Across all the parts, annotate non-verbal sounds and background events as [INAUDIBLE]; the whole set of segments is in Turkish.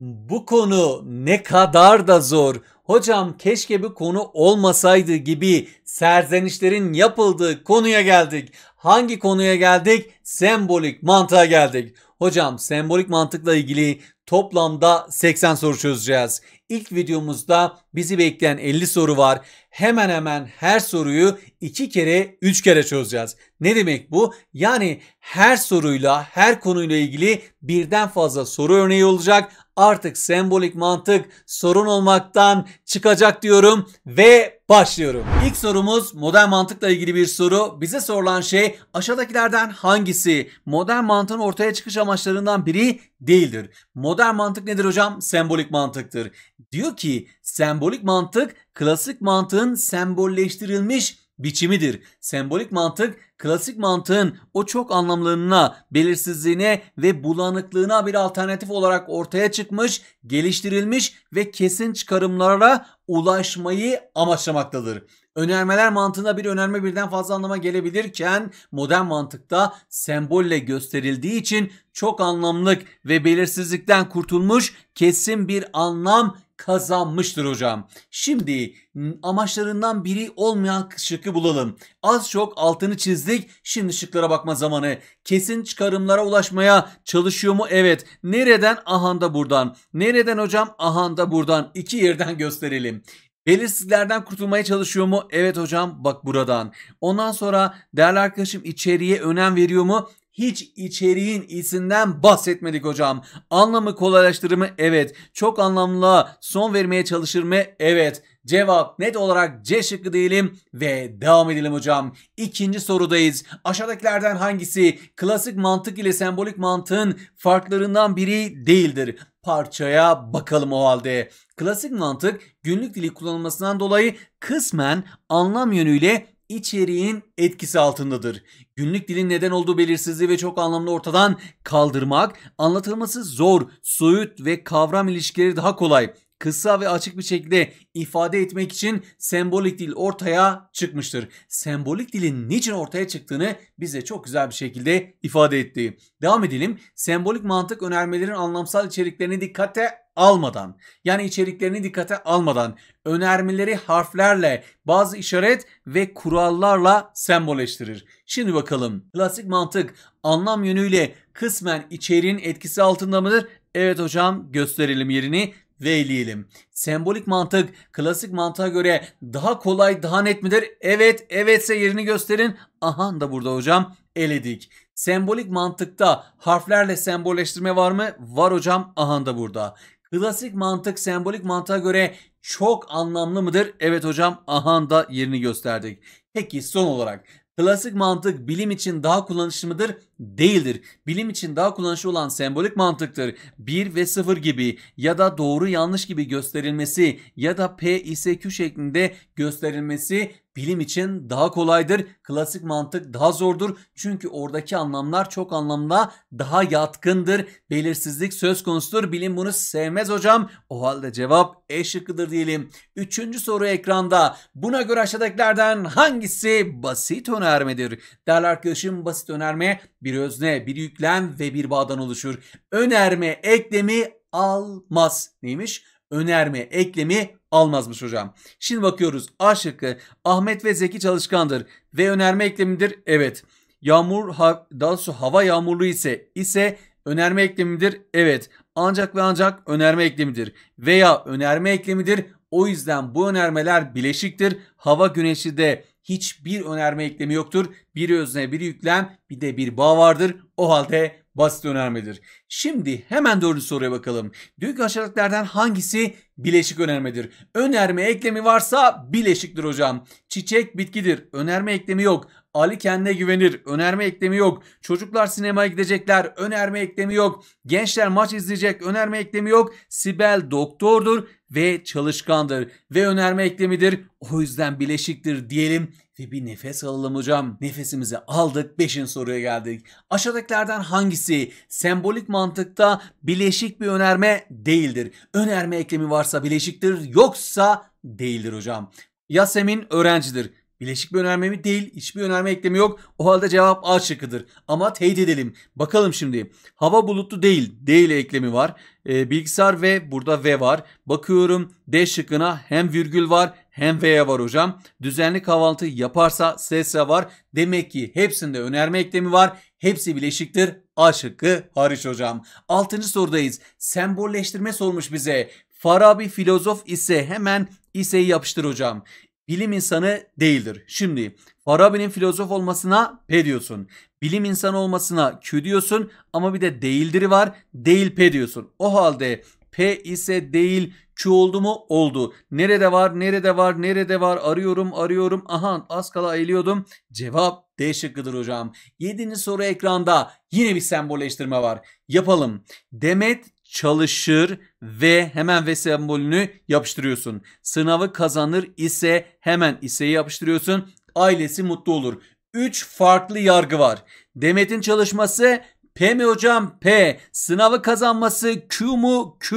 Bu konu ne kadar da zor. Hocam keşke bir konu olmasaydı gibi serzenişlerin yapıldığı konuya geldik. Hangi konuya geldik? Sembolik mantığa geldik. Hocam sembolik mantıkla ilgili Toplamda 80 soru çözeceğiz. İlk videomuzda bizi bekleyen 50 soru var. Hemen hemen her soruyu 2 kere 3 kere çözeceğiz. Ne demek bu? Yani her soruyla her konuyla ilgili birden fazla soru örneği olacak. Artık sembolik mantık sorun olmaktan çıkacak diyorum ve başlıyorum. İlk sorumuz modern mantıkla ilgili bir soru. Bize sorulan şey aşağıdakilerden hangisi? Modern mantığın ortaya çıkış amaçlarından biri değildir. Modern mantık nedir hocam? Sembolik mantıktır. Diyor ki sembolik mantık klasik mantığın sembolleştirilmiş biçimidir. Sembolik mantık klasik mantığın o çok anlamlarına, belirsizliğine ve bulanıklığına bir alternatif olarak ortaya çıkmış, geliştirilmiş ve kesin çıkarımlara ulaşmayı amaçlamaktadır. Önermeler mantığında bir önerme birden fazla anlama gelebilirken modern mantıkta sembolle gösterildiği için çok anlamlık ve belirsizlikten kurtulmuş kesin bir anlam kazanmıştır hocam. Şimdi amaçlarından biri olmayan şıkkı bulalım. Az çok altını çizdik. Şimdi şıklara bakma zamanı. Kesin çıkarımlara ulaşmaya çalışıyor mu? Evet. Nereden? Ahanda buradan. Nereden hocam? Ahanda buradan. İki yerden gösterelim. Belirsizliklerden kurtulmaya çalışıyor mu? Evet hocam bak buradan. Ondan sonra değerli arkadaşım içeriye önem veriyor mu? Hiç içeriğin isinden bahsetmedik hocam. Anlamı kolaylaştırır mı? Evet. Çok anlamlı son vermeye çalışır mı? Evet. Cevap net olarak C şıkkı diyelim ve devam edelim hocam. İkinci sorudayız. Aşağıdakilerden hangisi klasik mantık ile sembolik mantığın farklarından biri değildir? Parçaya bakalım o halde. Klasik mantık günlük dili kullanılmasından dolayı kısmen anlam yönüyle içeriğin etkisi altındadır. Günlük dilin neden olduğu belirsizliği ve çok anlamlı ortadan kaldırmak, anlatılması zor, soyut ve kavram ilişkileri daha kolay, kısa ve açık bir şekilde ifade etmek için sembolik dil ortaya çıkmıştır. Sembolik dilin niçin ortaya çıktığını bize çok güzel bir şekilde ifade etti. Devam edelim. Sembolik mantık önermelerin anlamsal içeriklerini dikkate almadan yani içeriklerini dikkate almadan önermeleri harflerle bazı işaret ve kurallarla sembolleştirir. Şimdi bakalım klasik mantık anlam yönüyle kısmen içeriğin etkisi altında mıdır? Evet hocam gösterelim yerini ve eleyelim. Sembolik mantık klasik mantığa göre daha kolay daha net midir? Evet evetse yerini gösterin. Aha da burada hocam eledik. Sembolik mantıkta harflerle sembolleştirme var mı? Var hocam. Aha da burada. Klasik mantık sembolik mantığa göre çok anlamlı mıdır? Evet hocam ahan da yerini gösterdik. Peki son olarak Klasik mantık bilim için daha kullanışlı mıdır? Değildir. Bilim için daha kullanışlı olan sembolik mantıktır. 1 ve 0 gibi ya da doğru yanlış gibi gösterilmesi ya da P ise Q şeklinde gösterilmesi bilim için daha kolaydır. Klasik mantık daha zordur. Çünkü oradaki anlamlar çok anlamda daha yatkındır. Belirsizlik söz konusudur. Bilim bunu sevmez hocam. O halde cevap E şıkkıdır diyelim. Üçüncü soru ekranda. Buna göre aşağıdakilerden hangisi basit önermedir? Değerli arkadaşım basit önerme bir özne, bir yüklem ve bir bağdan oluşur. Önerme eklemi almaz. Neymiş? önerme eklemi almazmış hocam. Şimdi bakıyoruz A şıkkı Ahmet ve Zeki çalışkandır ve önerme eklemidir. Evet. Yağmur ha, daha doğrusu hava yağmurlu ise ise önerme eklemidir. Evet. Ancak ve ancak önerme eklemidir veya önerme eklemidir. O yüzden bu önermeler bileşiktir. Hava güneşi de hiçbir önerme eklemi yoktur. Bir özne, bir yüklem, bir de bir bağ vardır. O halde basit önermedir. Şimdi hemen dördüncü soruya bakalım. Büyük aşağıdakilerden hangisi bileşik önermedir? Önerme eklemi varsa bileşiktir hocam. Çiçek bitkidir. Önerme eklemi yok. Ali kendine güvenir. Önerme eklemi yok. Çocuklar sinemaya gidecekler. Önerme eklemi yok. Gençler maç izleyecek. Önerme eklemi yok. Sibel doktordur ve çalışkandır ve önerme eklemidir. O yüzden bileşiktir diyelim ve bir nefes alalım hocam. Nefesimizi aldık 5. soruya geldik. Aşağıdakilerden hangisi sembolik mantıkta bileşik bir önerme değildir? Önerme eklemi varsa bileşiktir yoksa değildir hocam. Yasemin öğrencidir. Bileşik bir önerme mi? Değil. Hiçbir önerme eklemi yok. O halde cevap A şıkkıdır. Ama teyit edelim. Bakalım şimdi. Hava bulutlu değil. Değil eklemi var. E, bilgisayar ve burada V var. Bakıyorum D şıkkına hem virgül var hem V'ye var hocam. Düzenli kahvaltı yaparsa S'ye var. Demek ki hepsinde önerme eklemi var. Hepsi bileşiktir. A şıkkı hariç hocam. Altıncı sorudayız. Sembolleştirme sormuş bize. Farabi filozof ise hemen iseyi yapıştır hocam bilim insanı değildir. Şimdi Farabi'nin filozof olmasına P diyorsun. Bilim insanı olmasına Q diyorsun ama bir de değildir'i var. Değil P diyorsun. O halde P ise değil Q oldu mu? Oldu. Nerede var? Nerede var? Nerede var? Arıyorum, arıyorum. Aha az kala eğiliyordum. Cevap D şıkkıdır hocam. 7. soru ekranda yine bir sembolleştirme var. Yapalım. Demet çalışır ve hemen ve sembolünü yapıştırıyorsun. Sınavı kazanır ise hemen iseyi yapıştırıyorsun. Ailesi mutlu olur. 3 farklı yargı var. Demet'in çalışması P mi hocam? P. Sınavı kazanması Q mu? Q.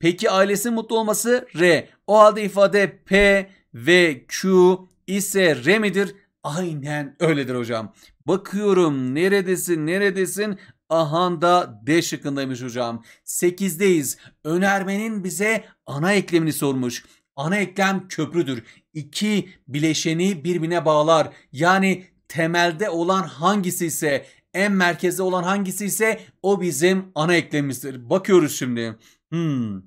Peki ailesi mutlu olması R. O halde ifade P ve Q ise R midir? Aynen öyledir hocam. Bakıyorum neredesin neredesin Ahanda D şıkkındaymış hocam. 8'deyiz. Önermenin bize ana eklemini sormuş. Ana eklem köprüdür. İki bileşeni birbirine bağlar. Yani temelde olan hangisi ise en merkezde olan hangisi ise o bizim ana eklemimizdir. Bakıyoruz şimdi. Hmm.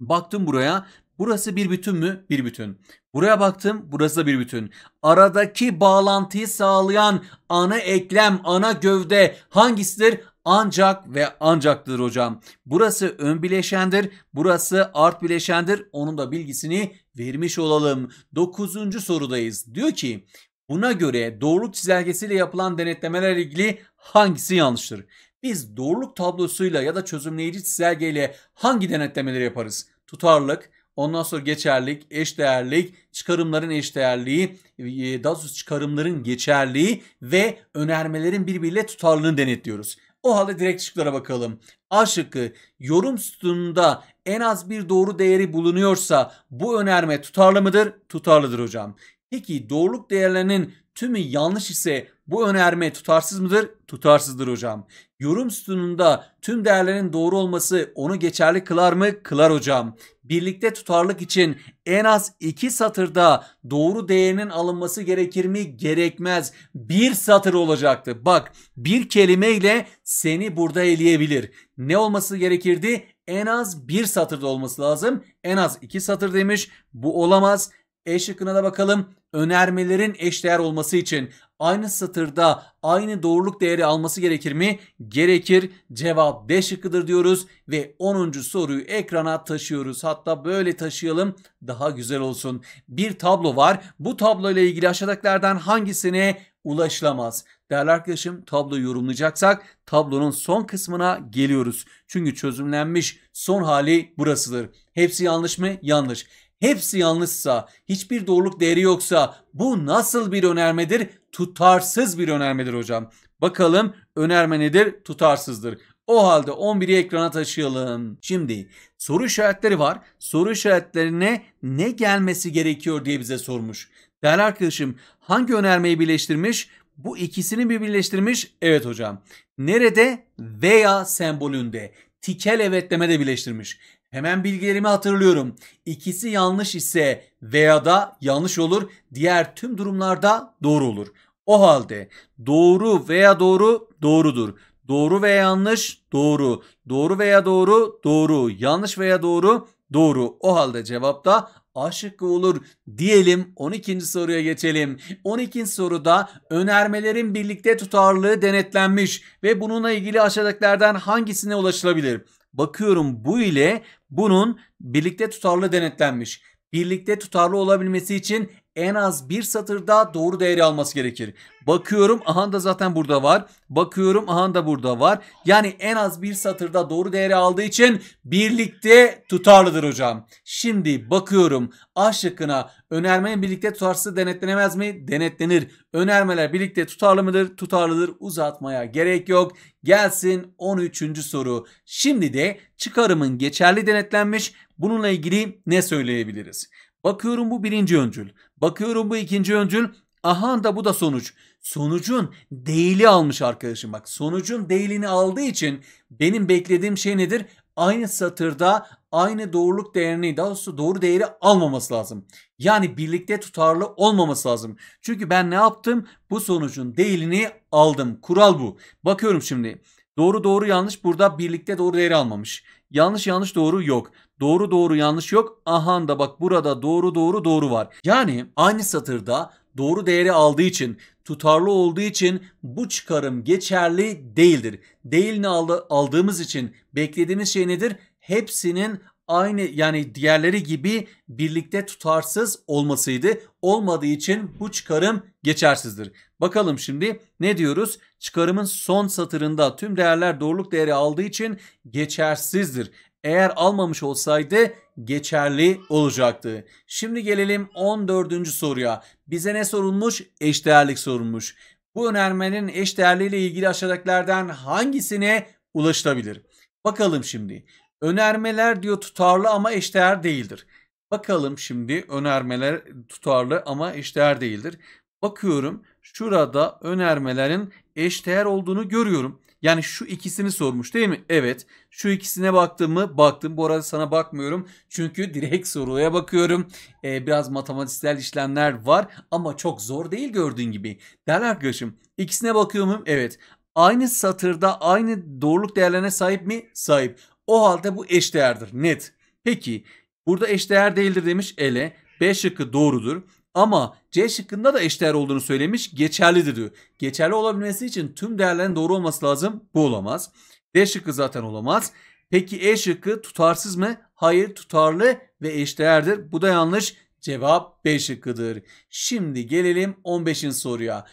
Baktım buraya. Burası bir bütün mü? Bir bütün. Buraya baktım. Burası da bir bütün. Aradaki bağlantıyı sağlayan ana eklem, ana gövde hangisidir? ancak ve ancaktır hocam. Burası ön bileşendir, burası art bileşendir. Onun da bilgisini vermiş olalım. 9. sorudayız. Diyor ki buna göre doğruluk çizelgesiyle yapılan denetlemeler ilgili hangisi yanlıştır? Biz doğruluk tablosuyla ya da çözümleyici çizelgeyle hangi denetlemeleri yaparız? Tutarlık, ondan sonra geçerlik, eşdeğerlik, çıkarımların eşdeğerliği, e, daha çıkarımların geçerliği ve önermelerin birbiriyle tutarlılığını denetliyoruz. O halde direkt şıklara bakalım. A şıkkı yorum sütununda en az bir doğru değeri bulunuyorsa bu önerme tutarlı mıdır? Tutarlıdır hocam. Peki doğruluk değerlerinin tümü yanlış ise bu önerme tutarsız mıdır? Tutarsızdır hocam. Yorum sütununda tüm değerlerin doğru olması onu geçerli kılar mı? Kılar hocam. Birlikte tutarlık için en az iki satırda doğru değerinin alınması gerekir mi? Gerekmez. Bir satır olacaktı. Bak bir kelimeyle seni burada eleyebilir. Ne olması gerekirdi? En az bir satırda olması lazım. En az iki satır demiş. Bu olamaz. E şıkkına da bakalım. Önermelerin eşdeğer olması için aynı satırda aynı doğruluk değeri alması gerekir mi? Gerekir. Cevap D şıkkıdır diyoruz ve 10. soruyu ekrana taşıyoruz. Hatta böyle taşıyalım daha güzel olsun. Bir tablo var. Bu tablo ile ilgili aşağıdakilerden hangisine ulaşılamaz? Değerli arkadaşım tablo yorumlayacaksak tablonun son kısmına geliyoruz. Çünkü çözümlenmiş son hali burasıdır. Hepsi yanlış mı? Yanlış hepsi yanlışsa, hiçbir doğruluk değeri yoksa bu nasıl bir önermedir? Tutarsız bir önermedir hocam. Bakalım önerme nedir? Tutarsızdır. O halde 11'i ekrana taşıyalım. Şimdi soru işaretleri var. Soru işaretlerine ne gelmesi gerekiyor diye bize sormuş. Değerli arkadaşım hangi önermeyi birleştirmiş? Bu ikisini bir birleştirmiş. Evet hocam. Nerede? Veya sembolünde. Tikel evetleme de birleştirmiş. Hemen bilgilerimi hatırlıyorum. İkisi yanlış ise veya da yanlış olur. Diğer tüm durumlarda doğru olur. O halde doğru veya doğru doğrudur. Doğru veya yanlış doğru. Doğru veya doğru doğru. Yanlış veya doğru doğru. O halde cevapta A şıkkı olur diyelim 12. soruya geçelim. 12. soruda önermelerin birlikte tutarlılığı denetlenmiş ve bununla ilgili aşağıdakilerden hangisine ulaşılabilir? bakıyorum bu ile bunun birlikte tutarlı denetlenmiş. Birlikte tutarlı olabilmesi için en az bir satırda doğru değeri alması gerekir. Bakıyorum aha da zaten burada var. Bakıyorum aha da burada var. Yani en az bir satırda doğru değeri aldığı için birlikte tutarlıdır hocam. Şimdi bakıyorum A şıkkına önermenin birlikte tutarsız denetlenemez mi? Denetlenir. Önermeler birlikte tutarlı mıdır? Tutarlıdır. Uzatmaya gerek yok. Gelsin 13. soru. Şimdi de çıkarımın geçerli denetlenmiş. Bununla ilgili ne söyleyebiliriz? Bakıyorum bu birinci öncül. Bakıyorum bu ikinci öncül. Aha da bu da sonuç. Sonucun değili almış arkadaşım. Bak sonucun değilini aldığı için benim beklediğim şey nedir? Aynı satırda aynı doğruluk değerini daha doğrusu doğru değeri almaması lazım. Yani birlikte tutarlı olmaması lazım. Çünkü ben ne yaptım? Bu sonucun değilini aldım. Kural bu. Bakıyorum şimdi. Doğru doğru yanlış burada birlikte doğru değeri almamış. Yanlış yanlış doğru yok. Doğru doğru yanlış yok. Ahan da bak burada doğru doğru doğru var. Yani aynı satırda doğru değeri aldığı için, tutarlı olduğu için bu çıkarım geçerli değildir. Değil Değilini aldığımız için beklediğimiz şey nedir? Hepsinin aynı yani diğerleri gibi birlikte tutarsız olmasıydı. Olmadığı için bu çıkarım geçersizdir. Bakalım şimdi ne diyoruz? Çıkarımın son satırında tüm değerler doğruluk değeri aldığı için geçersizdir eğer almamış olsaydı geçerli olacaktı. Şimdi gelelim 14. soruya. Bize ne sorulmuş? Eşdeğerlik sorulmuş. Bu önermenin eşdeğerliği ile ilgili aşağıdakilerden hangisine ulaşılabilir? Bakalım şimdi. Önermeler diyor tutarlı ama eşdeğer değildir. Bakalım şimdi önermeler tutarlı ama eşdeğer değildir. Bakıyorum şurada önermelerin eşdeğer olduğunu görüyorum. Yani şu ikisini sormuş değil mi? Evet. Şu ikisine baktım mı? Baktım. Bu arada sana bakmıyorum. Çünkü direkt soruya bakıyorum. Ee, biraz matematiksel işlemler var ama çok zor değil gördüğün gibi. Değerli arkadaşım ikisine bakıyor muyum? Evet. Aynı satırda aynı doğruluk değerlerine sahip mi? Sahip. O halde bu eşdeğerdir. Net. Peki burada eşdeğer değildir demiş ele. B şıkkı doğrudur. Ama C şıkkında da eşdeğer olduğunu söylemiş. Geçerlidir diyor. Geçerli olabilmesi için tüm değerlerin doğru olması lazım. Bu olamaz. D şıkkı zaten olamaz. Peki E şıkkı tutarsız mı? Hayır tutarlı ve eşdeğerdir. Bu da yanlış. Cevap B şıkkıdır. Şimdi gelelim 15. soruya.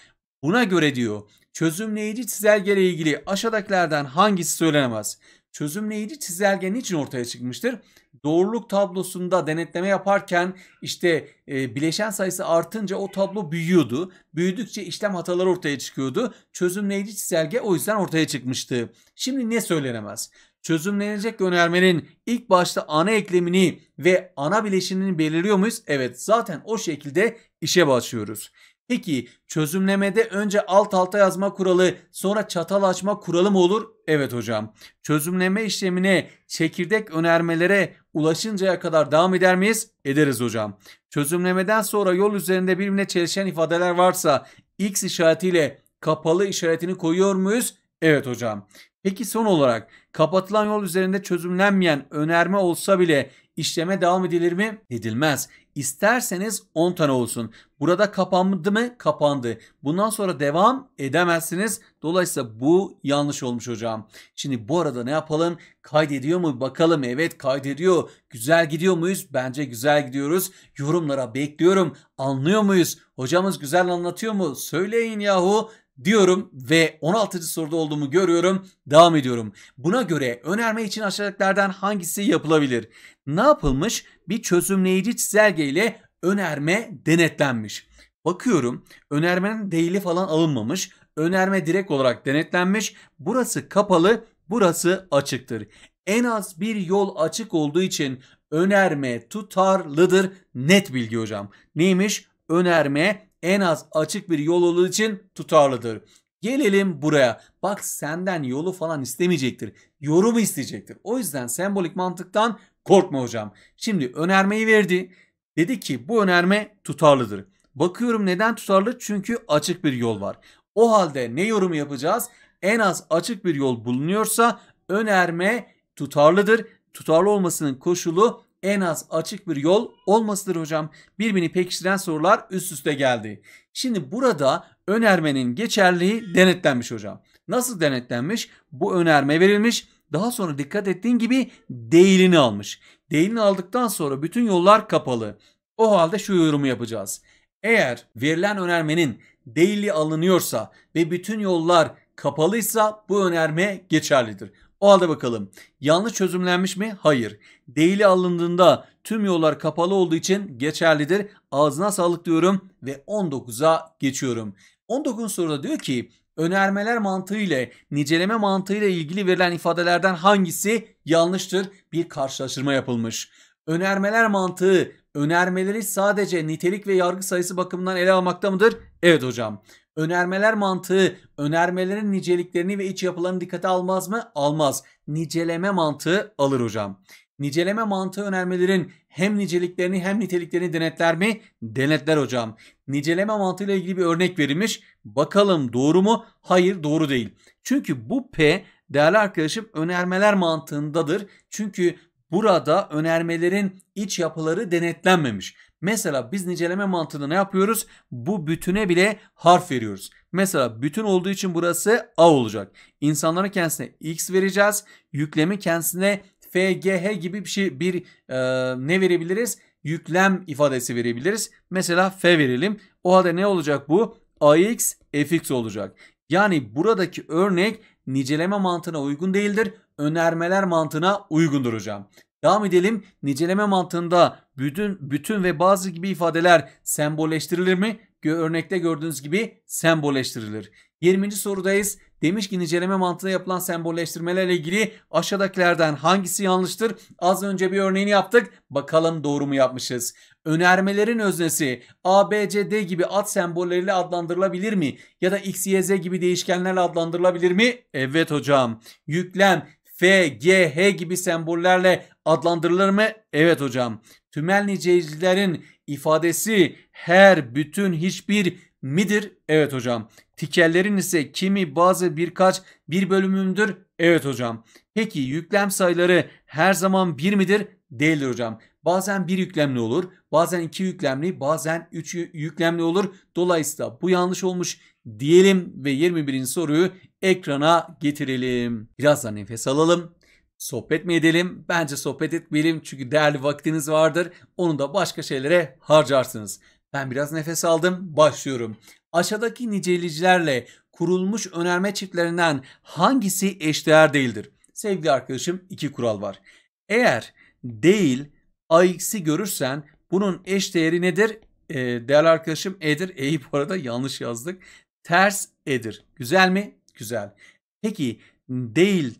Buna göre diyor çözümleyici çizelge ile ilgili aşağıdakilerden hangisi söylenemez? Çözümleyici çizelge niçin ortaya çıkmıştır? doğruluk tablosunda denetleme yaparken işte e, bileşen sayısı artınca o tablo büyüyordu. Büyüdükçe işlem hataları ortaya çıkıyordu. Çözümleyici çizelge o yüzden ortaya çıkmıştı. Şimdi ne söylenemez? Çözümlenecek önermenin ilk başta ana eklemini ve ana bileşenini belirliyor muyuz? Evet zaten o şekilde işe başlıyoruz. Peki çözümlemede önce alt alta yazma kuralı sonra çatal açma kuralı mı olur? Evet hocam. Çözümleme işlemine çekirdek önermelere ulaşıncaya kadar devam eder miyiz? Ederiz hocam. Çözümlemeden sonra yol üzerinde birbirine çelişen ifadeler varsa X işaretiyle kapalı işaretini koyuyor muyuz? Evet hocam. Peki son olarak kapatılan yol üzerinde çözümlenmeyen önerme olsa bile işleme devam edilir mi? Edilmez. İsterseniz 10 tane olsun. Burada kapandı mı? Kapandı. Bundan sonra devam edemezsiniz. Dolayısıyla bu yanlış olmuş hocam. Şimdi bu arada ne yapalım? Kaydediyor mu bakalım? Evet kaydediyor. Güzel gidiyor muyuz? Bence güzel gidiyoruz. Yorumlara bekliyorum. Anlıyor muyuz? Hocamız güzel anlatıyor mu? Söyleyin yahu diyorum ve 16. soruda olduğumu görüyorum. Devam ediyorum. Buna göre önerme için aşağıdakilerden hangisi yapılabilir? Ne yapılmış? Bir çözümleyici çizelge ile önerme denetlenmiş. Bakıyorum önermenin değili falan alınmamış. Önerme direkt olarak denetlenmiş. Burası kapalı, burası açıktır. En az bir yol açık olduğu için önerme tutarlıdır. Net bilgi hocam. Neymiş? Önerme en az açık bir yol olduğu için tutarlıdır. Gelelim buraya. Bak senden yolu falan istemeyecektir. Yorumu isteyecektir. O yüzden sembolik mantıktan korkma hocam. Şimdi önermeyi verdi. Dedi ki bu önerme tutarlıdır. Bakıyorum neden tutarlı? Çünkü açık bir yol var. O halde ne yorumu yapacağız? En az açık bir yol bulunuyorsa önerme tutarlıdır. Tutarlı olmasının koşulu en az açık bir yol olmasıdır hocam. Birbirini pekiştiren sorular üst üste geldi. Şimdi burada önermenin geçerliği denetlenmiş hocam. Nasıl denetlenmiş? Bu önerme verilmiş. Daha sonra dikkat ettiğin gibi değilini almış. Değilini aldıktan sonra bütün yollar kapalı. O halde şu yorumu yapacağız. Eğer verilen önermenin değili alınıyorsa ve bütün yollar kapalıysa bu önerme geçerlidir. O halde bakalım. Yanlış çözümlenmiş mi? Hayır. Değili alındığında tüm yollar kapalı olduğu için geçerlidir. Ağzına sağlık diyorum ve 19'a geçiyorum. 19 soruda diyor ki önermeler mantığı ile niceleme mantığı ile ilgili verilen ifadelerden hangisi yanlıştır? Bir karşılaştırma yapılmış. Önermeler mantığı önermeleri sadece nitelik ve yargı sayısı bakımından ele almakta mıdır? Evet hocam. Önermeler mantığı önermelerin niceliklerini ve iç yapılarını dikkate almaz mı? Almaz. Niceleme mantığı alır hocam. Niceleme mantığı önermelerin hem niceliklerini hem niteliklerini denetler mi? Denetler hocam. Niceleme mantığı ile ilgili bir örnek verilmiş. Bakalım doğru mu? Hayır doğru değil. Çünkü bu P değerli arkadaşım önermeler mantığındadır. Çünkü burada önermelerin iç yapıları denetlenmemiş. Mesela biz niceleme mantığını ne yapıyoruz? Bu bütüne bile harf veriyoruz. Mesela bütün olduğu için burası A olacak. İnsanların kendisine X vereceğiz. Yüklemi kendisine FGH gibi bir şey bir e, ne verebiliriz? Yüklem ifadesi verebiliriz. Mesela F verelim. O halde ne olacak bu? AX FX olacak. Yani buradaki örnek niceleme mantığına uygun değildir. Önermeler mantığına uygundur hocam. Devam edelim. Niceleme mantığında bütün, bütün ve bazı gibi ifadeler sembolleştirilir mi? Örnekte gördüğünüz gibi sembolleştirilir. 20. sorudayız. Demiş ki niceleme mantığında yapılan sembolleştirmelerle ilgili aşağıdakilerden hangisi yanlıştır? Az önce bir örneğini yaptık. Bakalım doğru mu yapmışız? Önermelerin öznesi A, B, C, D gibi ad sembolleriyle adlandırılabilir mi? Ya da X, Y, Z gibi değişkenlerle adlandırılabilir mi? Evet hocam. Yüklem F, G, H gibi sembollerle adlandırılır mı? Evet hocam. Tümel nicelilerin ifadesi her, bütün, hiçbir midir? Evet hocam. Tikellerin ise kimi, bazı, birkaç, bir bölümündür? Evet hocam. Peki yüklem sayıları her zaman bir midir? Değildir hocam. Bazen bir yüklemli olur, bazen iki yüklemli, bazen üç yüklemli olur. Dolayısıyla bu yanlış olmuş diyelim ve 21. soruyu ekrana getirelim. Biraz da nefes alalım. Sohbet mi edelim? Bence sohbet etmeyelim çünkü değerli vaktiniz vardır. Onu da başka şeylere harcarsınız. Ben biraz nefes aldım, başlıyorum. Aşağıdaki niceliklerle kurulmuş önerme çiftlerinden hangisi eşdeğer değildir? Sevgili arkadaşım iki kural var. Eğer değil AX'i görürsen bunun eş değeri nedir? E, değerli arkadaşım E'dir. E'yi bu arada yanlış yazdık ters edir. Güzel mi? Güzel. Peki değil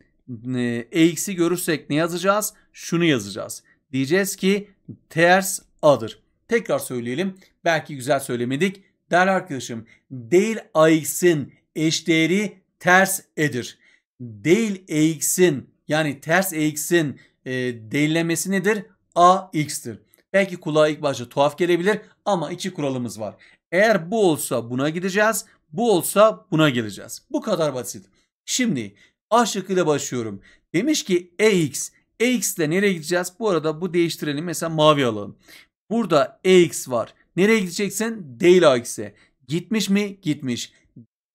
eksi görürsek ne yazacağız? Şunu yazacağız. Diyeceğiz ki ters adır. Tekrar söyleyelim. Belki güzel söylemedik. Değerli arkadaşım değil ax'in eşdeğeri ters edir. Değil ax'in yani ters ax'in e, değillemesi nedir? ax'tir. Belki kulağa ilk başta tuhaf gelebilir ama iki kuralımız var. Eğer bu olsa buna gideceğiz. Bu olsa buna geleceğiz. Bu kadar basit. Şimdi A şıkkıyla başlıyorum. Demiş ki EX. EX ile nereye gideceğiz? Bu arada bu değiştirelim. Mesela mavi alalım. Burada EX var. Nereye gideceksin? Değil AX'e. Gitmiş mi? Gitmiş.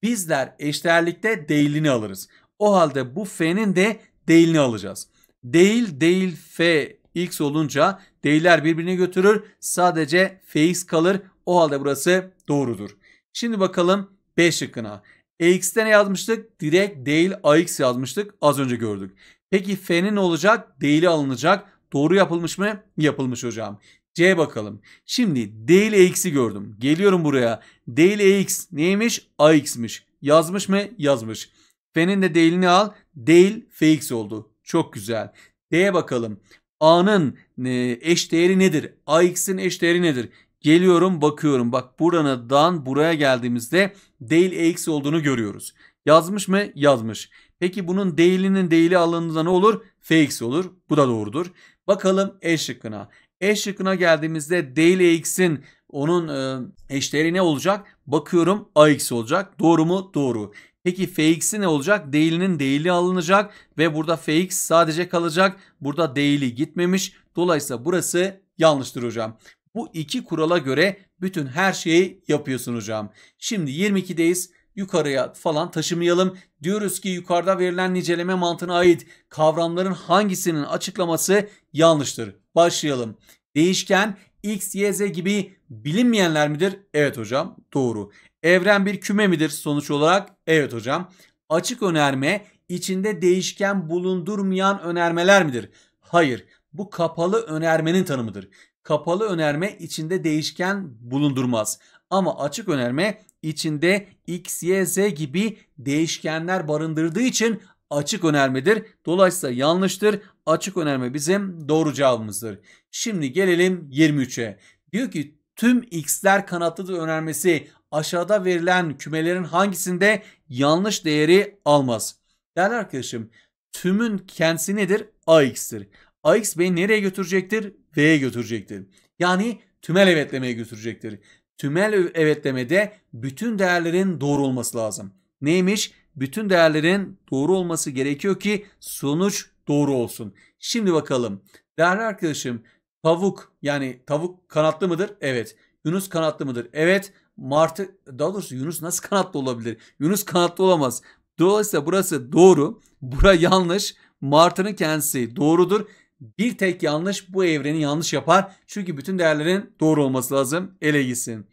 Bizler eşdeğerlikte değilini alırız. O halde bu F'nin de değilini alacağız. Değil değil F x olunca değiller birbirine götürür. Sadece fx kalır. O halde burası doğrudur. Şimdi bakalım B şıkkına. EX'te ne yazmıştık? Direkt değil AX yazmıştık. Az önce gördük. Peki F'nin ne olacak? Değili alınacak. Doğru yapılmış mı? Yapılmış hocam. C bakalım. Şimdi değil AX'i gördüm. Geliyorum buraya. Değil AX neymiş? AX'miş. Yazmış mı? Yazmış. F'nin de değilini al. Değil FX oldu. Çok güzel. D'ye bakalım. A'nın e, eş değeri nedir? AX'in eş değeri nedir? Geliyorum bakıyorum bak buradan buraya geldiğimizde değil x olduğunu görüyoruz. Yazmış mı? Yazmış. Peki bunun değilinin değili alanında ne olur? fx olur. Bu da doğrudur. Bakalım e şıkkına. E şıkkına geldiğimizde değil x'in onun e, eşleri ne olacak? Bakıyorum ax olacak. Doğru mu? Doğru. Peki fx'i ne olacak? Değilinin değili alınacak ve burada fx sadece kalacak. Burada değili gitmemiş. Dolayısıyla burası yanlıştır hocam. Bu iki kurala göre bütün her şeyi yapıyorsun hocam. Şimdi 22'deyiz yukarıya falan taşımayalım. Diyoruz ki yukarıda verilen niceleme mantığına ait kavramların hangisinin açıklaması yanlıştır. Başlayalım. Değişken x, y, z gibi bilinmeyenler midir? Evet hocam doğru. Evren bir küme midir sonuç olarak? Evet hocam. Açık önerme içinde değişken bulundurmayan önermeler midir? Hayır. Bu kapalı önermenin tanımıdır kapalı önerme içinde değişken bulundurmaz. Ama açık önerme içinde x, y, z gibi değişkenler barındırdığı için açık önermedir. Dolayısıyla yanlıştır. Açık önerme bizim doğru cevabımızdır. Şimdi gelelim 23'e. Diyor ki tüm x'ler kanatlıdır önermesi aşağıda verilen kümelerin hangisinde yanlış değeri almaz? Değerli arkadaşım tümün kendisi nedir? AX'tir. AX beni nereye götürecektir? V'ye götürecektir. Yani tümel evetlemeye götürecektir. Tümel evetlemede bütün değerlerin doğru olması lazım. Neymiş? Bütün değerlerin doğru olması gerekiyor ki sonuç doğru olsun. Şimdi bakalım. Değerli arkadaşım tavuk yani tavuk kanatlı mıdır? Evet. Yunus kanatlı mıdır? Evet. Martı daha doğrusu Yunus nasıl kanatlı olabilir? Yunus kanatlı olamaz. Dolayısıyla burası doğru. Bura yanlış. Martının kendisi doğrudur. Bir tek yanlış bu evreni yanlış yapar. Çünkü bütün değerlerin doğru olması lazım. Ele gitsin.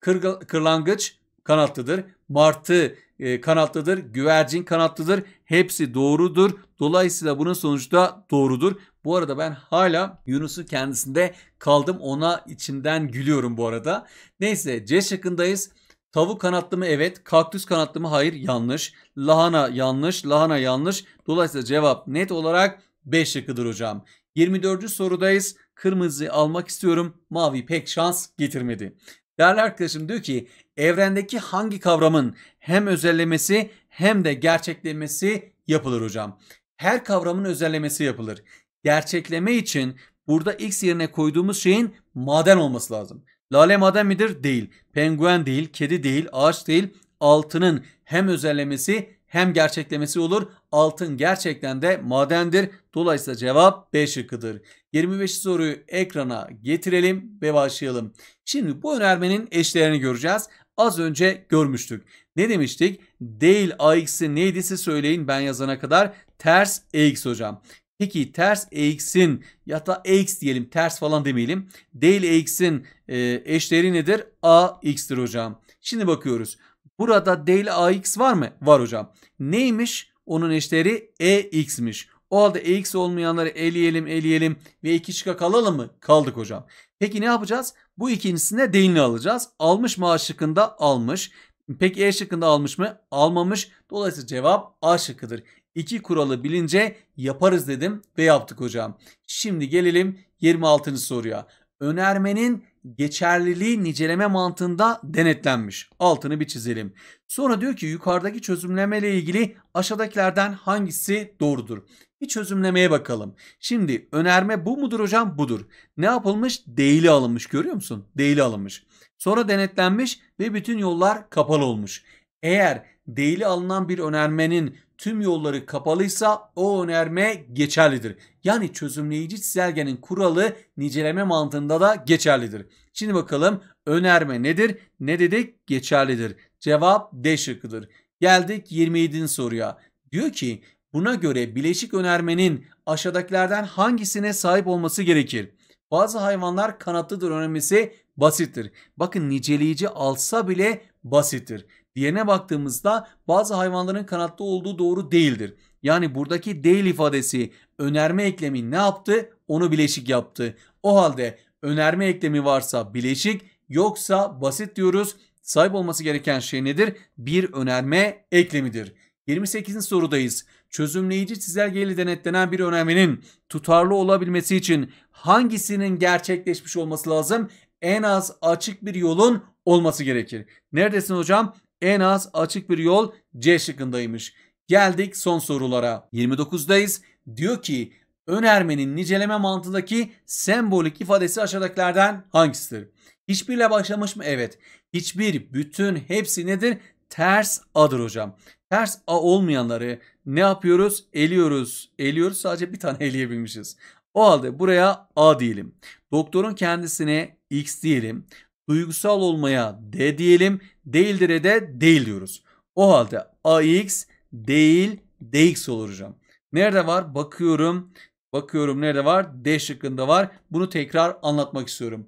Kırg- kırlangıç kanatlıdır. Martı e, kanatlıdır. Güvercin kanatlıdır. Hepsi doğrudur. Dolayısıyla bunun sonucu da doğrudur. Bu arada ben hala Yunus'un kendisinde kaldım. Ona içimden gülüyorum bu arada. Neyse C şıkkındayız. Tavuk kanatlı mı? Evet. Kaktüs kanatlı mı? Hayır. Yanlış. Lahana yanlış. Lahana yanlış. Dolayısıyla cevap net olarak 5 şıkkıdır hocam. 24. sorudayız. Kırmızı almak istiyorum. Mavi pek şans getirmedi. Değerli arkadaşım diyor ki evrendeki hangi kavramın hem özellemesi hem de gerçeklemesi yapılır hocam. Her kavramın özellemesi yapılır. Gerçekleme için burada x yerine koyduğumuz şeyin maden olması lazım. Lale maden midir? Değil. Penguen değil, kedi değil, ağaç değil. Altının hem özellemesi hem gerçeklemesi olur. Altın gerçekten de madendir. Dolayısıyla cevap B şıkkıdır. 25. soruyu ekrana getirelim ve başlayalım. Şimdi bu önermenin eşlerini göreceğiz. Az önce görmüştük. Ne demiştik? Değil AX'i neydi siz söyleyin ben yazana kadar. Ters AX hocam. Peki ters AX'in ya da AX diyelim ters falan demeyelim. Değil AX'in e, eşleri nedir? AX'tir hocam. Şimdi bakıyoruz. Burada değil AX var mı? Var hocam. Neymiş? Onun eşleri EX'miş. O halde EX olmayanları eleyelim eleyelim ve 2 şıkka kalalım mı? Kaldık hocam. Peki ne yapacağız? Bu ikincisinde değilini alacağız. Almış mı A şıkkında? Almış. Peki E şıkkında almış mı? Almamış. Dolayısıyla cevap A şıkkıdır. İki kuralı bilince yaparız dedim ve yaptık hocam. Şimdi gelelim 26. soruya önermenin geçerliliği niceleme mantığında denetlenmiş. Altını bir çizelim. Sonra diyor ki yukarıdaki çözümleme ile ilgili aşağıdakilerden hangisi doğrudur? Bir çözümlemeye bakalım. Şimdi önerme bu mudur hocam? Budur. Ne yapılmış? Değili alınmış görüyor musun? Değili alınmış. Sonra denetlenmiş ve bütün yollar kapalı olmuş. Eğer değili alınan bir önermenin tüm yolları kapalıysa o önerme geçerlidir. Yani çözümleyici çizelgenin kuralı niceleme mantığında da geçerlidir. Şimdi bakalım önerme nedir? Ne dedik? Geçerlidir. Cevap D şıkkıdır. Geldik 27. soruya. Diyor ki buna göre bileşik önermenin aşağıdakilerden hangisine sahip olması gerekir? Bazı hayvanlar kanatlıdır önermesi basittir. Bakın niceleyici alsa bile basittir. Diyene baktığımızda bazı hayvanların kanatlı olduğu doğru değildir. Yani buradaki değil ifadesi önerme eklemi ne yaptı? Onu bileşik yaptı. O halde önerme eklemi varsa bileşik yoksa basit diyoruz. Sahip olması gereken şey nedir? Bir önerme eklemidir. 28. sorudayız. Çözümleyici çizelgeyle denetlenen bir önermenin tutarlı olabilmesi için hangisinin gerçekleşmiş olması lazım? En az açık bir yolun olması gerekir. Neredesin hocam? en az açık bir yol C şıkkındaymış. Geldik son sorulara. 29'dayız. Diyor ki önermenin niceleme mantığındaki sembolik ifadesi aşağıdakilerden hangisidir? Hiçbirle başlamış mı? Evet. Hiçbir, bütün, hepsi nedir? Ters A'dır hocam. Ters A olmayanları ne yapıyoruz? Eliyoruz. Eliyoruz sadece bir tane [LAUGHS] eleyebilmişiz. O halde buraya A diyelim. Doktorun kendisine X diyelim. Duygusal olmaya D diyelim değildir'e de değil diyoruz. O halde AX değil DX olur hocam. Nerede var? Bakıyorum. Bakıyorum nerede var? D şıkkında var. Bunu tekrar anlatmak istiyorum.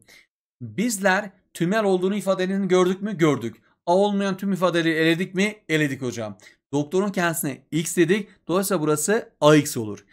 Bizler tümel olduğunu ifadenin gördük mü? Gördük. A olmayan tüm ifadeleri eledik mi? Eledik hocam. Doktorun kendisine X dedik. Dolayısıyla burası AX olur.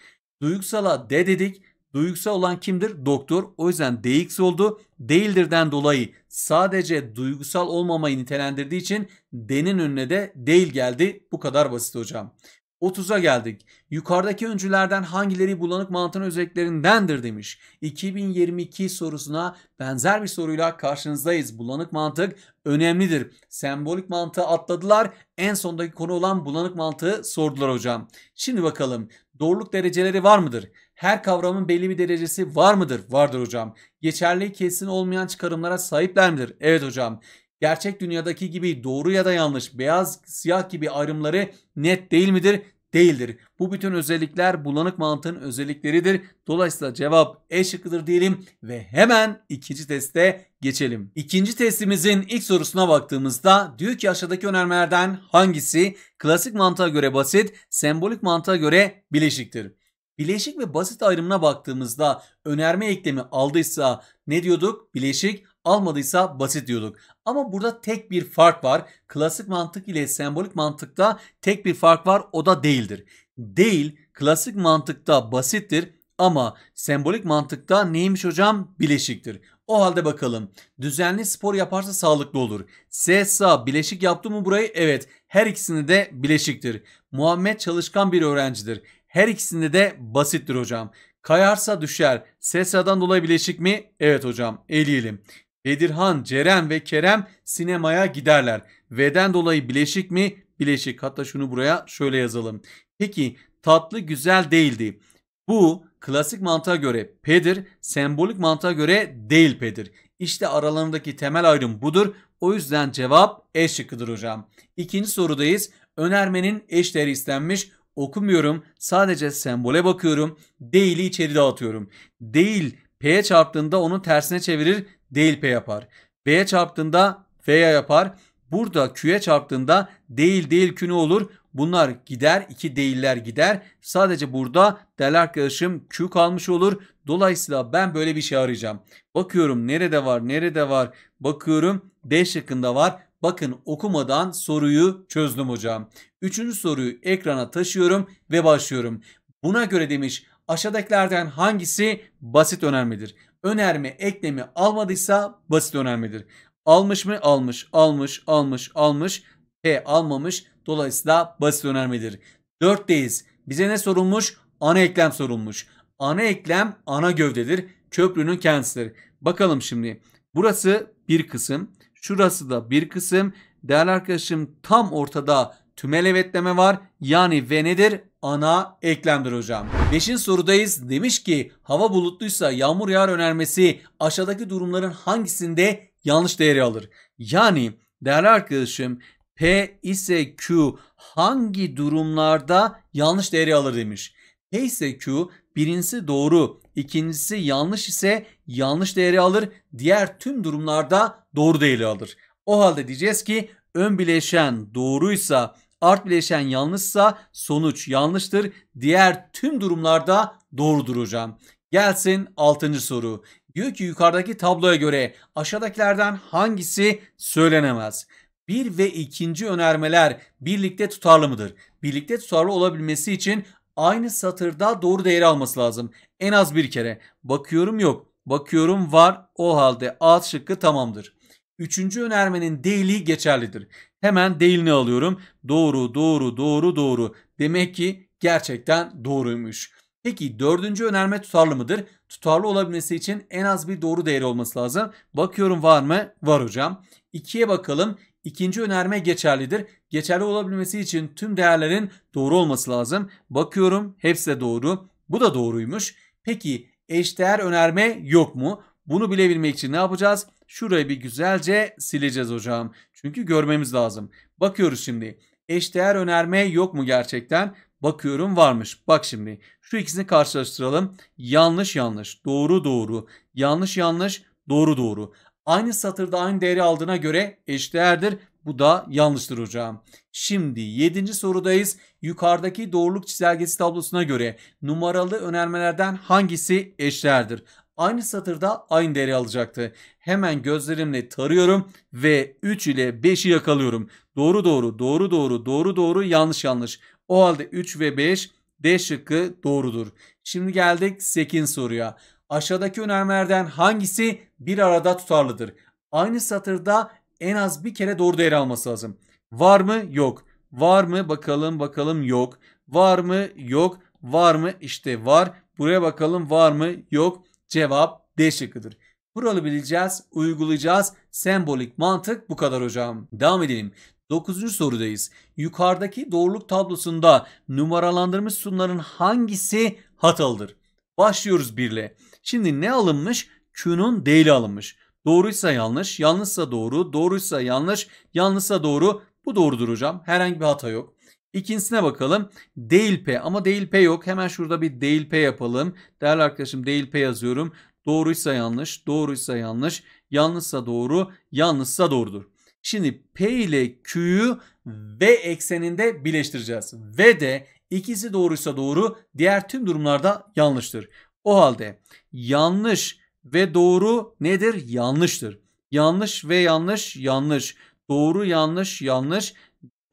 Duygusala D dedik. Duygusal olan kimdir? Doktor. O yüzden DX oldu. Değildir'den dolayı sadece duygusal olmamayı nitelendirdiği için D'nin önüne de değil geldi. Bu kadar basit hocam. 30'a geldik. Yukarıdaki öncülerden hangileri bulanık mantığın özelliklerindendir demiş. 2022 sorusuna benzer bir soruyla karşınızdayız. Bulanık mantık önemlidir. Sembolik mantığı atladılar. En sondaki konu olan bulanık mantığı sordular hocam. Şimdi bakalım Doğruluk dereceleri var mıdır? Her kavramın belli bir derecesi var mıdır? Vardır hocam. Geçerli kesin olmayan çıkarımlara sahipler midir? Evet hocam. Gerçek dünyadaki gibi doğru ya da yanlış, beyaz, siyah gibi ayrımları net değil midir? değildir. Bu bütün özellikler bulanık mantığın özellikleridir. Dolayısıyla cevap E şıkkıdır diyelim ve hemen ikinci teste geçelim. İkinci testimizin ilk sorusuna baktığımızda diyor ki aşağıdaki önermelerden hangisi klasik mantığa göre basit, sembolik mantığa göre bileşiktir? Bileşik ve basit ayrımına baktığımızda önerme eklemi aldıysa ne diyorduk? Bileşik almadıysa basit diyorduk. Ama burada tek bir fark var. Klasik mantık ile sembolik mantıkta tek bir fark var o da değildir. Değil klasik mantıkta basittir ama sembolik mantıkta neymiş hocam? Bileşiktir. O halde bakalım. Düzenli spor yaparsa sağlıklı olur. S sağ bileşik yaptı mı burayı? Evet. Her ikisinde de bileşiktir. Muhammed çalışkan bir öğrencidir. Her ikisinde de basittir hocam. Kayarsa düşer. Sesra'dan dolayı bileşik mi? Evet hocam. Eleyelim. Bedirhan, Ceren ve Kerem sinemaya giderler. V'den dolayı bileşik mi? Bileşik. Hatta şunu buraya şöyle yazalım. Peki tatlı güzel değildi. Bu klasik mantığa göre P'dir, sembolik mantığa göre değil P'dir. İşte aralarındaki temel ayrım budur. O yüzden cevap E şıkkıdır hocam. İkinci sorudayız. Önermenin eşleri istenmiş. Okumuyorum. Sadece sembole bakıyorum. Değil'i içeri dağıtıyorum. Değil P'ye çarptığında onu tersine çevirir değil P yapar. B'ye çarptığında F'ye yapar. Burada Q'ye çarptığında değil değil Q ne olur? Bunlar gider. iki değiller gider. Sadece burada değerli arkadaşım Q kalmış olur. Dolayısıyla ben böyle bir şey arayacağım. Bakıyorum nerede var nerede var. Bakıyorum D şıkkında var. Bakın okumadan soruyu çözdüm hocam. Üçüncü soruyu ekrana taşıyorum ve başlıyorum. Buna göre demiş aşağıdakilerden hangisi basit önermedir? önerme eklemi almadıysa basit önermedir. Almış mı? Almış. Almış, almış, almış. P almamış. Dolayısıyla basit önermedir. 4'teyiz. Bize ne sorulmuş? Ana eklem sorulmuş. Ana eklem ana gövdedir. Köprünün kendisidir. Bakalım şimdi. Burası bir kısım. Şurası da bir kısım. Değerli arkadaşım tam ortada tümel evetleme var. Yani V nedir? Ana eklemdir hocam. Beşin sorudayız. Demiş ki hava bulutluysa yağmur yağar önermesi aşağıdaki durumların hangisinde yanlış değeri alır? Yani değerli arkadaşım P ise Q hangi durumlarda yanlış değeri alır demiş. P ise Q birincisi doğru, ikincisi yanlış ise yanlış değeri alır. Diğer tüm durumlarda doğru değeri alır. O halde diyeceğiz ki ön bileşen doğruysa art bileşen yanlışsa sonuç yanlıştır. Diğer tüm durumlarda doğru hocam. Gelsin 6. soru. Diyor ki yukarıdaki tabloya göre aşağıdakilerden hangisi söylenemez? 1 ve 2. önermeler birlikte tutarlı mıdır? Birlikte tutarlı olabilmesi için aynı satırda doğru değeri alması lazım. En az bir kere. Bakıyorum yok. Bakıyorum var. O halde A şıkkı tamamdır. Üçüncü önermenin değili geçerlidir. Hemen değilini alıyorum. Doğru, doğru, doğru, doğru. Demek ki gerçekten doğruymuş. Peki dördüncü önerme tutarlı mıdır? Tutarlı olabilmesi için en az bir doğru değeri olması lazım. Bakıyorum var mı? Var hocam. İkiye bakalım. İkinci önerme geçerlidir. Geçerli olabilmesi için tüm değerlerin doğru olması lazım. Bakıyorum hepsi de doğru. Bu da doğruymuş. Peki eşdeğer önerme yok mu? Bunu bilebilmek için ne yapacağız? Şurayı bir güzelce sileceğiz hocam. Çünkü görmemiz lazım. Bakıyoruz şimdi. Eşdeğer önerme yok mu gerçekten? Bakıyorum varmış. Bak şimdi. Şu ikisini karşılaştıralım. Yanlış yanlış. Doğru doğru. Yanlış yanlış. Doğru doğru. Aynı satırda aynı değeri aldığına göre eşdeğerdir. Bu da yanlıştır hocam. Şimdi 7. sorudayız. Yukarıdaki doğruluk çizelgesi tablosuna göre numaralı önermelerden hangisi eşdeğerdir? aynı satırda aynı değeri alacaktı. Hemen gözlerimle tarıyorum ve 3 ile 5'i yakalıyorum. Doğru doğru doğru doğru doğru doğru yanlış yanlış. O halde 3 ve 5 D şıkkı doğrudur. Şimdi geldik 8 soruya. Aşağıdaki önermelerden hangisi bir arada tutarlıdır? Aynı satırda en az bir kere doğru değer alması lazım. Var mı? Yok. Var mı? Bakalım bakalım yok. Var mı? Yok. Var mı? İşte var. Buraya bakalım var mı? Yok. Cevap D şıkkıdır. Kuralı bileceğiz, uygulayacağız. Sembolik mantık bu kadar hocam. Devam edelim. 9. sorudayız. Yukarıdaki doğruluk tablosunda numaralandırmış sunların hangisi hatalıdır? Başlıyoruz birle. Şimdi ne alınmış? Q'nun değili alınmış. Doğruysa yanlış, yanlışsa doğru, doğruysa yanlış, yanlışsa doğru. Bu doğrudur hocam. Herhangi bir hata yok. İkincisine bakalım. Değil P ama değil P yok. Hemen şurada bir değil P yapalım. Değerli arkadaşım değil P yazıyorum. Doğruysa yanlış, doğruysa yanlış, yanlışsa doğru, yanlışsa doğrudur. Şimdi P ile Q'yu V ekseninde birleştireceğiz. V de ikisi doğruysa doğru, diğer tüm durumlarda yanlıştır. O halde yanlış ve doğru nedir? Yanlıştır. Yanlış ve yanlış yanlış. Doğru yanlış yanlış.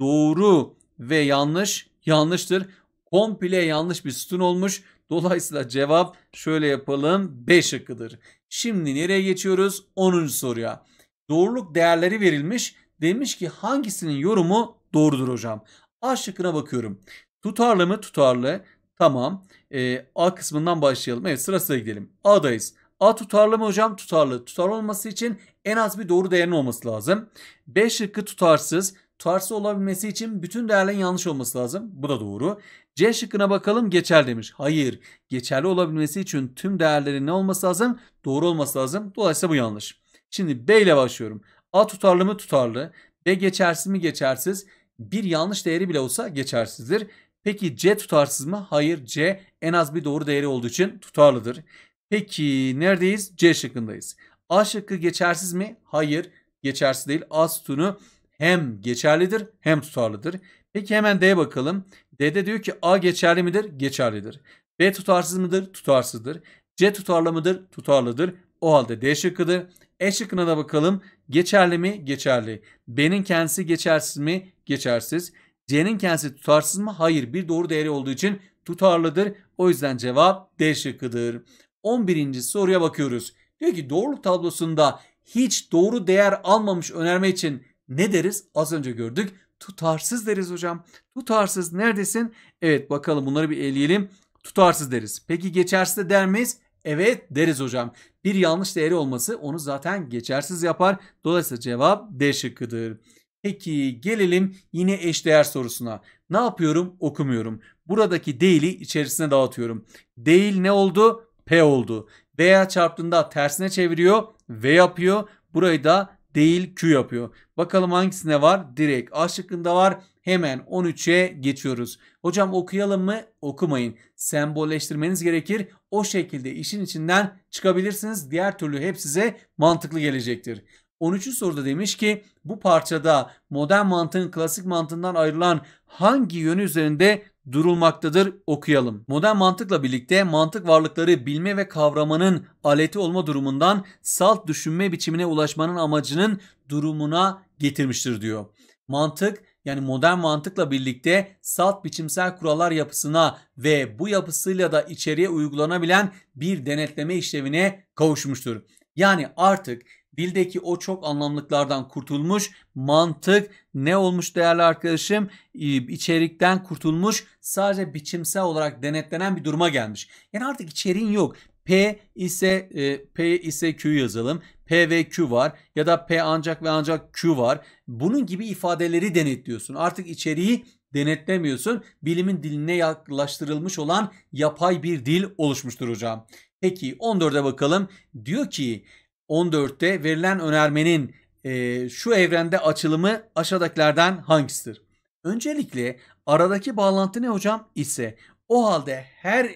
Doğru ve yanlış yanlıştır. Komple yanlış bir sütun olmuş. Dolayısıyla cevap şöyle yapalım 5 şıkkıdır. Şimdi nereye geçiyoruz? 10. soruya. Doğruluk değerleri verilmiş. Demiş ki hangisinin yorumu doğrudur hocam? A şıkkına bakıyorum. Tutarlı mı? Tutarlı. Tamam. E, A kısmından başlayalım. Evet sırasıyla gidelim. A'dayız. A tutarlı mı hocam? Tutarlı. Tutarlı olması için en az bir doğru değerin olması lazım. B şıkkı tutarsız tutarsı olabilmesi için bütün değerlerin yanlış olması lazım. Bu da doğru. C şıkkına bakalım geçer demiş. Hayır. Geçerli olabilmesi için tüm değerlerin ne olması lazım? Doğru olması lazım. Dolayısıyla bu yanlış. Şimdi B ile başlıyorum. A tutarlı mı tutarlı? B geçersiz mi geçersiz? Bir yanlış değeri bile olsa geçersizdir. Peki C tutarsız mı? Hayır C en az bir doğru değeri olduğu için tutarlıdır. Peki neredeyiz? C şıkkındayız. A şıkkı geçersiz mi? Hayır geçersiz değil. A sütunu hem geçerlidir hem tutarlıdır. Peki hemen D'ye bakalım. D'de diyor ki A geçerli midir? Geçerlidir. B tutarsız mıdır? Tutarsızdır. C tutarlı mıdır? Tutarlıdır. O halde D şıkkıdır. E şıkkına da bakalım. Geçerli mi? Geçerli. B'nin kendisi geçersiz mi? Geçersiz. C'nin kendisi tutarsız mı? Hayır. Bir doğru değeri olduğu için tutarlıdır. O yüzden cevap D şıkkıdır. 11. soruya bakıyoruz. Diyor ki doğruluk tablosunda hiç doğru değer almamış önerme için ne deriz? Az önce gördük. Tutarsız deriz hocam. Tutarsız neredesin? Evet bakalım bunları bir eleyelim. Tutarsız deriz. Peki geçersiz de der miyiz? Evet deriz hocam. Bir yanlış değeri olması onu zaten geçersiz yapar. Dolayısıyla cevap D şıkkıdır. Peki gelelim yine eşdeğer sorusuna. Ne yapıyorum? Okumuyorum. Buradaki değili içerisine dağıtıyorum. Değil ne oldu? P oldu. Veya çarptığında tersine çeviriyor. V yapıyor. Burayı da değil Q yapıyor. Bakalım hangisinde var? Direkt A şıkkında var. Hemen 13'e geçiyoruz. Hocam okuyalım mı? Okumayın. Sembolleştirmeniz gerekir. O şekilde işin içinden çıkabilirsiniz. Diğer türlü hep size mantıklı gelecektir. 13. soruda demiş ki bu parçada modern mantığın klasik mantığından ayrılan hangi yönü üzerinde durulmaktadır okuyalım. Modern mantıkla birlikte mantık varlıkları bilme ve kavramanın aleti olma durumundan salt düşünme biçimine ulaşmanın amacının durumuna getirmiştir diyor. Mantık yani modern mantıkla birlikte salt biçimsel kurallar yapısına ve bu yapısıyla da içeriye uygulanabilen bir denetleme işlevine kavuşmuştur. Yani artık Dildeki o çok anlamlıklardan kurtulmuş. Mantık ne olmuş değerli arkadaşım? Ee, içerikten kurtulmuş. Sadece biçimsel olarak denetlenen bir duruma gelmiş. Yani artık içeriğin yok. P ise e, P ise Q yazalım. P ve Q var ya da P ancak ve ancak Q var. Bunun gibi ifadeleri denetliyorsun. Artık içeriği denetlemiyorsun. Bilimin diline yaklaştırılmış olan yapay bir dil oluşmuştur hocam. Peki 14'e bakalım. Diyor ki 14'te verilen önermenin e, şu evrende açılımı aşağıdakilerden hangisidir? Öncelikle aradaki bağlantı ne hocam? İse. O halde her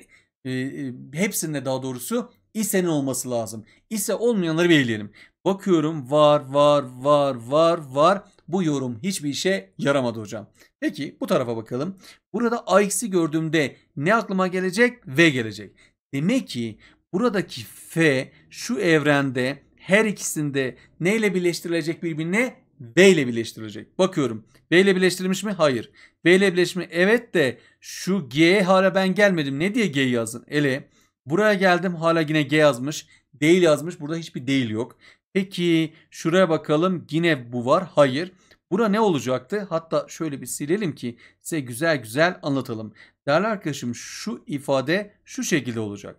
e, e, hepsinde daha doğrusu isenin olması lazım. İse olmayanları belirleyelim. Bakıyorum var var var var var. Bu yorum hiçbir işe yaramadı hocam. Peki bu tarafa bakalım. Burada AX'i gördüğümde ne aklıma gelecek? V gelecek. Demek ki buradaki F şu evrende her ikisinde neyle birleştirilecek birbirine? V ile birleştirilecek. Bakıyorum. V ile birleştirilmiş mi? Hayır. V ile birleştirmiş mi? Evet de şu G hala ben gelmedim. Ne diye G yazın? Ele. Buraya geldim hala yine G yazmış. Değil yazmış. Burada hiçbir değil yok. Peki şuraya bakalım. Yine bu var. Hayır. Bura ne olacaktı? Hatta şöyle bir silelim ki size güzel güzel anlatalım. Değerli arkadaşım şu ifade şu şekilde olacak.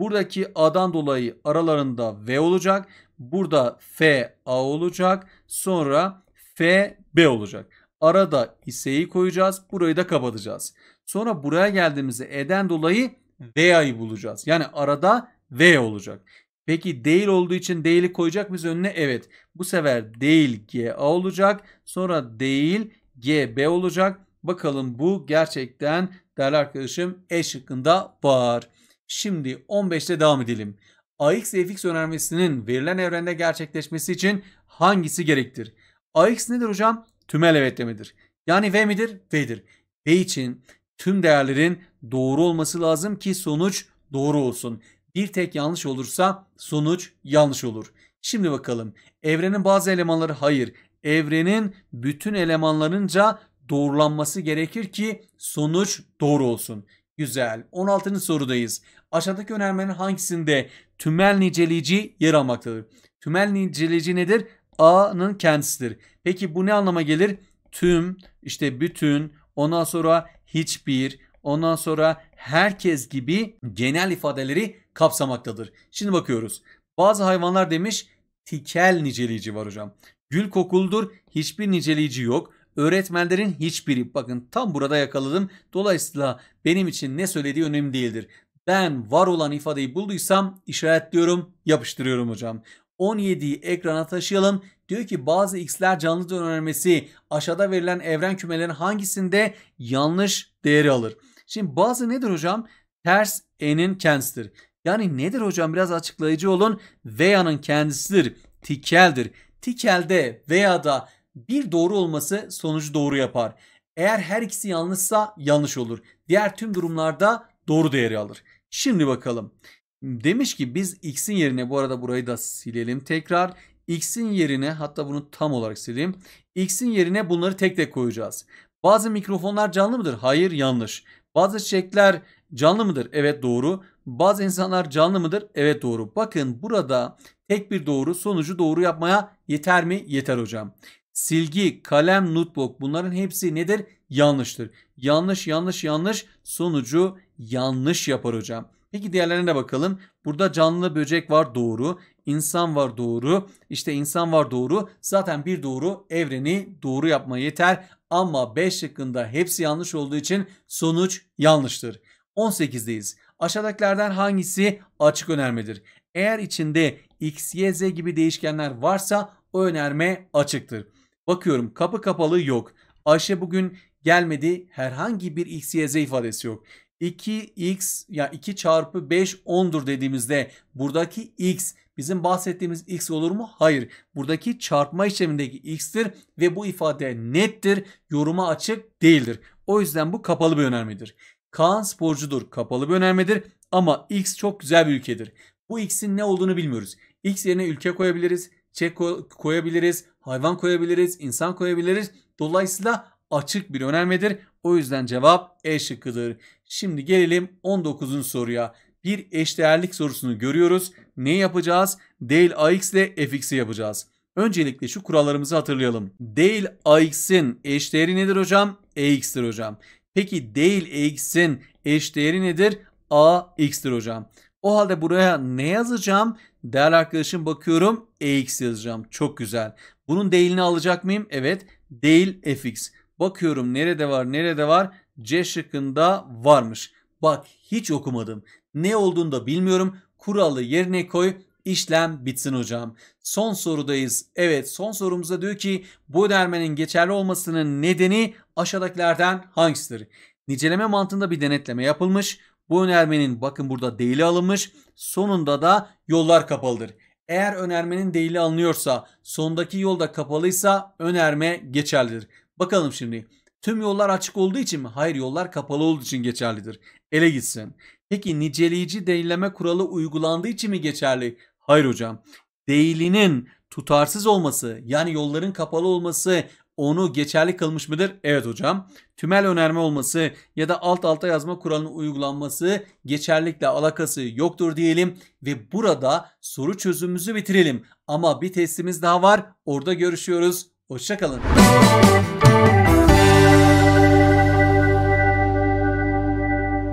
Buradaki A'dan dolayı aralarında V olacak. Burada F A olacak. Sonra F B olacak. Arada iseyi koyacağız. Burayı da kapatacağız. Sonra buraya geldiğimizde E'den dolayı V'yi bulacağız. Yani arada V olacak. Peki değil olduğu için değil'i koyacak mıyız önüne? Evet. Bu sefer değil G A olacak. Sonra değil G B olacak. Bakalım bu gerçekten değerli arkadaşım E şıkkında var. Şimdi 15'te devam edelim. AX ve FX önermesinin verilen evrende gerçekleşmesi için hangisi gerektir? AX nedir hocam? Tümel evetlemedir. Yani V midir? V'dir. V için tüm değerlerin doğru olması lazım ki sonuç doğru olsun. Bir tek yanlış olursa sonuç yanlış olur. Şimdi bakalım. Evrenin bazı elemanları hayır. Evrenin bütün elemanlarınca doğrulanması gerekir ki sonuç doğru olsun. Güzel. 16. sorudayız. Aşağıdaki önermenin hangisinde tümel niteleyici yer almaktadır? Tümel niteleyici nedir? A'nın kendisidir. Peki bu ne anlama gelir? Tüm, işte bütün, ondan sonra hiçbir, ondan sonra herkes gibi genel ifadeleri kapsamaktadır. Şimdi bakıyoruz. Bazı hayvanlar demiş tikel niceleyici var hocam. Gül kokuldur hiçbir niceleyici yok. Öğretmenlerin hiçbiri bakın tam burada yakaladım. Dolayısıyla benim için ne söylediği önemli değildir. Ben var olan ifadeyi bulduysam işaretliyorum, yapıştırıyorum hocam. 17'yi ekrana taşıyalım. Diyor ki bazı x'ler canlı önermesi aşağıda verilen evren kümelerinin hangisinde yanlış değeri alır? Şimdi bazı nedir hocam? Ters e'nin kendisidir. Yani nedir hocam biraz açıklayıcı olun. Veya'nın kendisidir. Tikeldir. Tikelde veya da bir doğru olması sonucu doğru yapar. Eğer her ikisi yanlışsa yanlış olur. Diğer tüm durumlarda doğru değeri alır. Şimdi bakalım. Demiş ki biz x'in yerine bu arada burayı da silelim tekrar. x'in yerine hatta bunu tam olarak sileyim. x'in yerine bunları tek tek koyacağız. Bazı mikrofonlar canlı mıdır? Hayır yanlış. Bazı çiçekler canlı mıdır? Evet doğru. Bazı insanlar canlı mıdır? Evet doğru. Bakın burada tek bir doğru sonucu doğru yapmaya yeter mi? Yeter hocam silgi, kalem, notebook bunların hepsi nedir? Yanlıştır. Yanlış, yanlış, yanlış sonucu yanlış yapar hocam. Peki diğerlerine bakalım. Burada canlı böcek var doğru. İnsan var doğru. İşte insan var doğru. Zaten bir doğru evreni doğru yapma yeter. Ama 5 şıkkında hepsi yanlış olduğu için sonuç yanlıştır. 18'deyiz. Aşağıdakilerden hangisi açık önermedir? Eğer içinde x, y, z gibi değişkenler varsa o önerme açıktır. Bakıyorum kapı kapalı yok. Ayşe bugün gelmedi. Herhangi bir x, z ifadesi yok. 2x ya 2 çarpı 5 10'dur dediğimizde buradaki x bizim bahsettiğimiz x olur mu? Hayır. Buradaki çarpma işlemindeki x'tir ve bu ifade nettir. Yoruma açık değildir. O yüzden bu kapalı bir önermedir. Kaan sporcudur. Kapalı bir önermedir. Ama x çok güzel bir ülkedir. Bu x'in ne olduğunu bilmiyoruz. X yerine ülke koyabiliriz. Çek koyabiliriz hayvan koyabiliriz, insan koyabiliriz. Dolayısıyla açık bir önermedir. O yüzden cevap E şıkkıdır. Şimdi gelelim 19. soruya. Bir eşdeğerlik sorusunu görüyoruz. Ne yapacağız? Değil AX ile FX'i yapacağız. Öncelikle şu kurallarımızı hatırlayalım. Değil AX'in eşdeğeri nedir hocam? AX'tir e hocam. Peki değil AX'in eşdeğeri nedir? AX'tir hocam. O halde buraya ne yazacağım? Değerli arkadaşım bakıyorum AX yazacağım. Çok güzel. Bunun değilini alacak mıyım? Evet. Değil fx. Bakıyorum nerede var nerede var. C şıkkında varmış. Bak hiç okumadım. Ne olduğunu da bilmiyorum. Kuralı yerine koy. İşlem bitsin hocam. Son sorudayız. Evet son sorumuzda diyor ki bu önermenin geçerli olmasının nedeni aşağıdakilerden hangisidir? Niceleme mantığında bir denetleme yapılmış. Bu önermenin bakın burada değili alınmış. Sonunda da yollar kapalıdır. Eğer önermenin değili alınıyorsa, sondaki yolda kapalıysa önerme geçerlidir. Bakalım şimdi. Tüm yollar açık olduğu için mi? Hayır yollar kapalı olduğu için geçerlidir. Ele gitsin. Peki niceleyici değilleme kuralı uygulandığı için mi geçerli? Hayır hocam. Değilinin tutarsız olması yani yolların kapalı olması onu geçerli kılmış mıdır? Evet hocam. Tümel önerme olması ya da alt alta yazma kuralının uygulanması geçerlikle alakası yoktur diyelim ve burada soru çözümümüzü bitirelim. Ama bir testimiz daha var. Orada görüşüyoruz. Hoşçakalın.